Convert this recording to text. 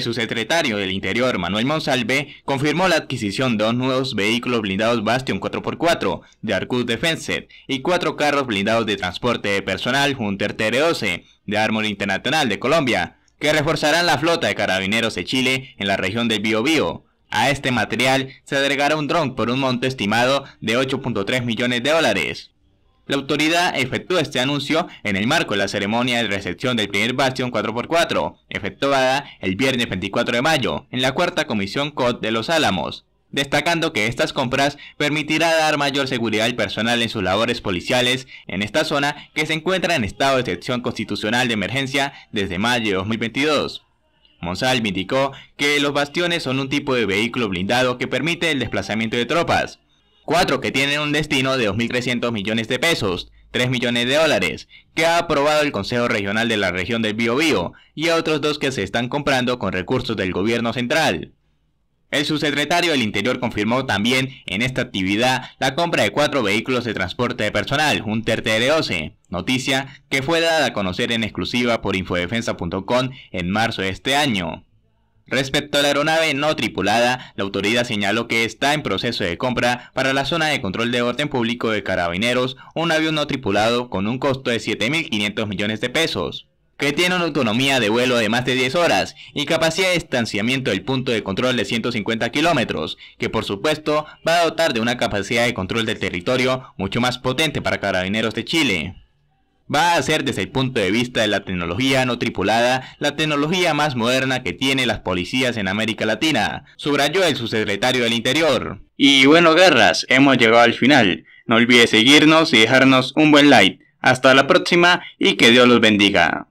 Su subsecretario del Interior, Manuel Monsalve, confirmó la adquisición de dos nuevos vehículos blindados Bastion 4x4 de Arcus Defense y cuatro carros blindados de transporte de personal Hunter TR-12 de Armor Internacional de Colombia, que reforzarán la flota de carabineros de Chile en la región del Biobío. A este material se agregará un dron por un monto estimado de 8.3 millones de dólares. La autoridad efectuó este anuncio en el marco de la ceremonia de recepción del primer bastión 4x4, efectuada el viernes 24 de mayo en la cuarta comisión COD de Los Álamos, destacando que estas compras permitirá dar mayor seguridad al personal en sus labores policiales en esta zona que se encuentra en estado de excepción constitucional de emergencia desde mayo de 2022. Monsalve indicó que los bastiones son un tipo de vehículo blindado que permite el desplazamiento de tropas, Cuatro que tienen un destino de 2.300 millones de pesos, 3 millones de dólares, que ha aprobado el Consejo Regional de la región del Biobío, y otros dos que se están comprando con recursos del gobierno central. El subsecretario del Interior confirmó también en esta actividad la compra de cuatro vehículos de transporte de personal, un TRT-12, e noticia que fue dada a conocer en exclusiva por infodefensa.com en marzo de este año. Respecto a la aeronave no tripulada, la autoridad señaló que está en proceso de compra para la zona de control de orden público de carabineros un avión no tripulado con un costo de 7.500 millones de pesos, que tiene una autonomía de vuelo de más de 10 horas y capacidad de estanciamiento del punto de control de 150 kilómetros, que por supuesto va a dotar de una capacidad de control del territorio mucho más potente para carabineros de Chile. Va a ser desde el punto de vista de la tecnología no tripulada la tecnología más moderna que tienen las policías en América Latina, subrayó el subsecretario del Interior. Y bueno, guerras, hemos llegado al final. No olvides seguirnos y dejarnos un buen like. Hasta la próxima y que Dios los bendiga.